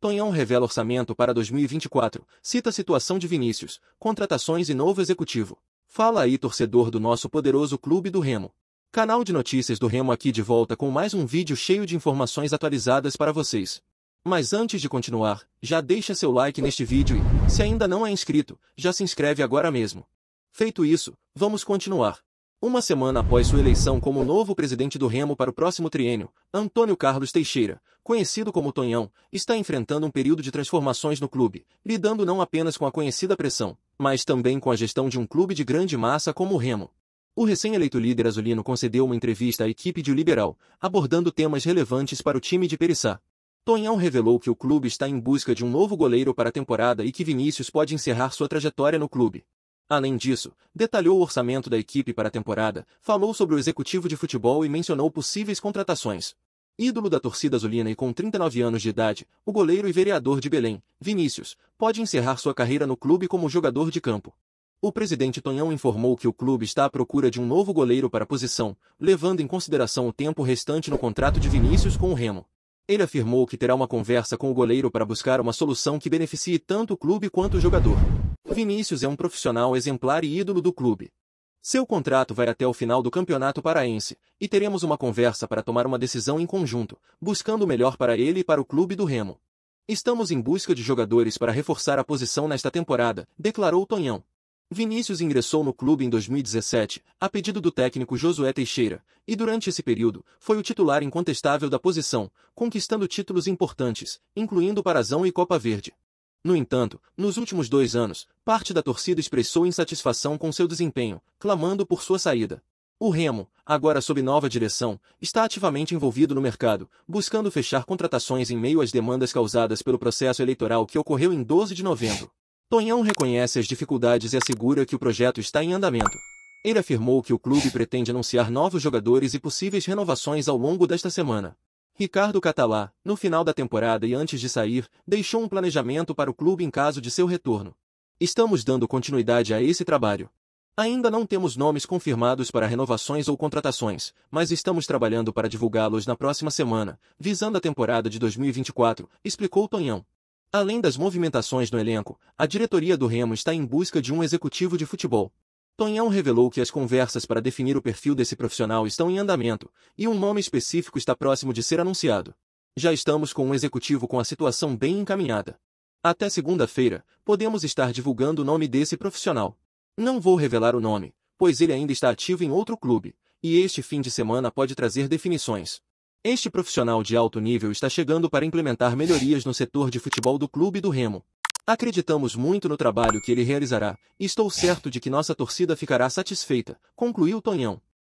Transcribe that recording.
Tonhão revela orçamento para 2024, cita situação de Vinícius, contratações e novo executivo. Fala aí torcedor do nosso poderoso clube do Remo. Canal de notícias do Remo aqui de volta com mais um vídeo cheio de informações atualizadas para vocês. Mas antes de continuar, já deixa seu like neste vídeo e, se ainda não é inscrito, já se inscreve agora mesmo. Feito isso, vamos continuar. Uma semana após sua eleição como novo presidente do Remo para o próximo triênio, Antônio Carlos Teixeira, conhecido como Tonhão, está enfrentando um período de transformações no clube, lidando não apenas com a conhecida pressão, mas também com a gestão de um clube de grande massa como o Remo. O recém-eleito líder azulino concedeu uma entrevista à equipe de Liberal, abordando temas relevantes para o time de Perissá. Tonhão revelou que o clube está em busca de um novo goleiro para a temporada e que Vinícius pode encerrar sua trajetória no clube. Além disso, detalhou o orçamento da equipe para a temporada, falou sobre o executivo de futebol e mencionou possíveis contratações. Ídolo da torcida azulina e com 39 anos de idade, o goleiro e vereador de Belém, Vinícius, pode encerrar sua carreira no clube como jogador de campo. O presidente Tonhão informou que o clube está à procura de um novo goleiro para a posição, levando em consideração o tempo restante no contrato de Vinícius com o Remo. Ele afirmou que terá uma conversa com o goleiro para buscar uma solução que beneficie tanto o clube quanto o jogador. Vinícius é um profissional exemplar e ídolo do clube. Seu contrato vai até o final do Campeonato Paraense, e teremos uma conversa para tomar uma decisão em conjunto, buscando o melhor para ele e para o clube do Remo. Estamos em busca de jogadores para reforçar a posição nesta temporada, declarou Tonhão. Vinícius ingressou no clube em 2017, a pedido do técnico Josué Teixeira, e durante esse período, foi o titular incontestável da posição, conquistando títulos importantes, incluindo Parazão e Copa Verde. No entanto, nos últimos dois anos, parte da torcida expressou insatisfação com seu desempenho, clamando por sua saída. O Remo, agora sob nova direção, está ativamente envolvido no mercado, buscando fechar contratações em meio às demandas causadas pelo processo eleitoral que ocorreu em 12 de novembro. Tonhão reconhece as dificuldades e assegura que o projeto está em andamento. Ele afirmou que o clube pretende anunciar novos jogadores e possíveis renovações ao longo desta semana. Ricardo Catalá, no final da temporada e antes de sair, deixou um planejamento para o clube em caso de seu retorno. Estamos dando continuidade a esse trabalho. Ainda não temos nomes confirmados para renovações ou contratações, mas estamos trabalhando para divulgá-los na próxima semana, visando a temporada de 2024, explicou Tonhão. Além das movimentações no elenco, a diretoria do Remo está em busca de um executivo de futebol. Tonhão revelou que as conversas para definir o perfil desse profissional estão em andamento, e um nome específico está próximo de ser anunciado. Já estamos com um executivo com a situação bem encaminhada. Até segunda-feira, podemos estar divulgando o nome desse profissional. Não vou revelar o nome, pois ele ainda está ativo em outro clube, e este fim de semana pode trazer definições. Este profissional de alto nível está chegando para implementar melhorias no setor de futebol do clube do Remo. Acreditamos muito no trabalho que ele realizará e estou certo de que nossa torcida ficará satisfeita, concluiu Tonhão.